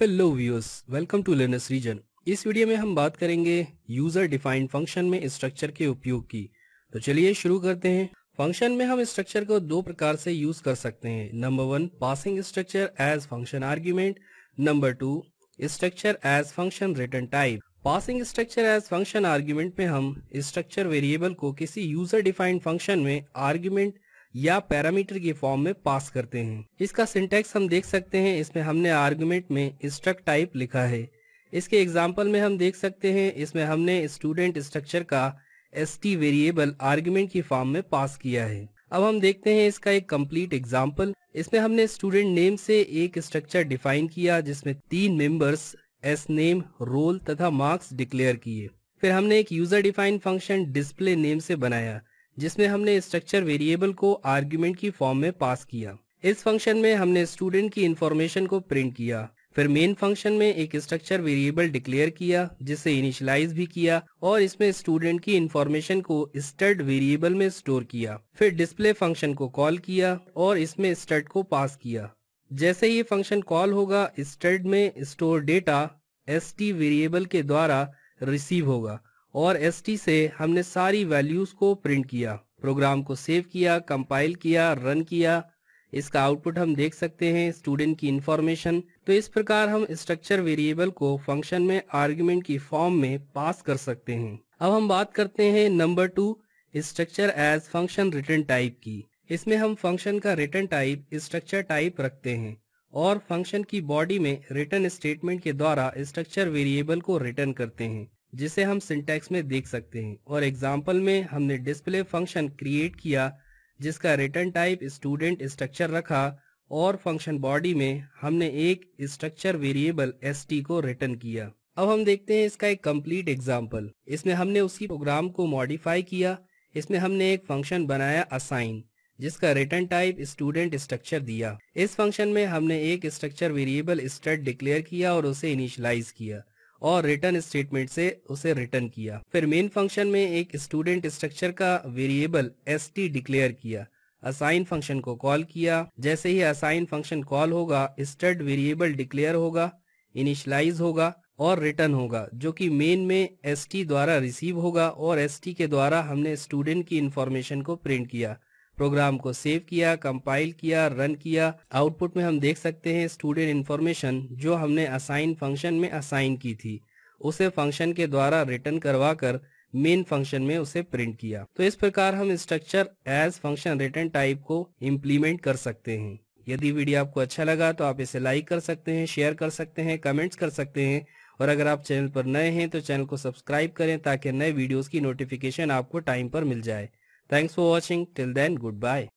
Hello viewers welcome to learners region इस video में हम बात करेंगे यूजर डिफाइंड फंक्शन में स्ट्रक्चर के उपयोग की तो चलिए शुरू करते हैं फंक्शन में हम स्ट्रक्चर को दो प्रकार से यूज कर सकते हैं number one passing structure as function argument number two structure as function return type passing structure as function argument में हम स्ट्रक्चर वेरिएबल को किसी यूजर डिफाइंड फंक्शन में आर्ग्यूमेंट या पैरामीटर के फॉर्म में पास करते हैं इसका सिंटेक्स हम देख सकते हैं इसमें हमने आर्गुमेंट में स्ट्रक टाइप लिखा है इसके एग्जाम्पल में हम देख सकते हैं इसमें हमने स्टूडेंट स्ट्रक्चर का एस वेरिएबल आर्ग्यूमेंट की फॉर्म में पास किया है अब हम देखते हैं इसका एक कंप्लीट एग्जाम्पल इसमें हमने स्टूडेंट नेम से एक स्ट्रक्चर डिफाइन किया जिसमें तीन मेंबर्स एस नेम रोल तथा मार्क्स डिक्लेयर किए फिर हमने एक user define function display name से बनाया जिसमें हमने स्ट्रक्चर वेरिएबल को आर्ग्यूमेंट की फॉर्म में पास किया इस फंक्शन में हमने स्टूडेंट की इंफॉर्मेशन को प्रिंट किया फिर मेन फंक्शन में एक स्ट्रक्चर वेरिएबल डिक्लेयर किया जिसे इनिशियलाइज भी किया और इसमें स्टूडेंट की इंफॉर्मेशन को स्टड वेरिएबल में स्टोर किया फिर डिस्प्ले फंक्शन को कॉल किया और इसमें स्टड को पास किया जैसे ये फंक्शन कॉल होगा स्टड में स्टोर डेटा एस वेरिएबल के द्वारा रिसीव होगा और एस से हमने सारी वैल्यूज को प्रिंट किया प्रोग्राम को सेव किया कंपाइल किया रन किया इसका आउटपुट हम देख सकते हैं स्टूडेंट की इंफॉर्मेशन तो इस प्रकार हम स्ट्रक्चर वेरिएबल को फंक्शन में आर्ग्यूमेंट की फॉर्म में पास कर सकते हैं अब हम बात करते हैं number two structure as function return type की इसमें हम फंक्शन का रिटर्न टाइप स्ट्रक्चर टाइप रखते हैं और फंक्शन की बॉडी में रिटर्न स्टेटमेंट के द्वारा स्ट्रक्चर वेरिएबल को रिटर्न करते हैं जिसे हम सिंटैक्स में देख सकते हैं और एग्जाम्पल में हमने डिस्प्ले फंक्शन क्रिएट किया जिसका रिटर्न टाइप स्टूडेंट स्ट्रक्चर रखा और फंक्शन बॉडी में हमने एक स्ट्रक्चर वेरिएबल एस को रिटर्न किया अब हम देखते हैं इसका एक कंप्लीट एग्जाम्पल इसमें हमने उसी प्रोग्राम को मॉडिफाई किया इसमें हमने एक फंक्शन बनाया असाइन जिसका रिटर्न टाइप स्टूडेंट स्ट्रक्चर दिया इस फंक्शन में हमने एक स्ट्रक्चर वेरिएबल स्टेट डिक्लेयर किया और उसे इनिशलाइज किया और रिटर्न स्टेटमेंट से उसे रिटर्न किया फिर मेन फंक्शन में एक स्टूडेंट स्ट्रक्चर का वेरिएबल एस डिक्लेयर किया असाइन फंक्शन को कॉल किया जैसे ही असाइन फंक्शन कॉल होगा स्टड वेरिएबल डिक्लेयर होगा इनिशलाइज होगा और रिटर्न होगा जो कि मेन में एस द्वारा रिसीव होगा और एस के द्वारा हमने स्टूडेंट की इंफॉर्मेशन को प्रिंट किया प्रोग्राम को सेव किया कंपाइल किया रन किया आउटपुट में हम देख सकते हैं स्टूडेंट इन्फॉर्मेशन जो हमने असाइन फंक्शन में असाइन की थी उसे फंक्शन के द्वारा रिटर्न करवाकर मेन फंक्शन में उसे प्रिंट किया तो इस प्रकार हम structure as function return type को इम्प्लीमेंट कर सकते हैं यदि वीडियो आपको अच्छा लगा तो आप इसे लाइक कर सकते हैं शेयर कर सकते हैं कमेंट्स कर सकते हैं और अगर आप चैनल पर नए हैं तो चैनल को सब्सक्राइब करें ताकि नए वीडियोस की नोटिफिकेशन आपको टाइम पर मिल जाए Thanks for watching. Till then, goodbye.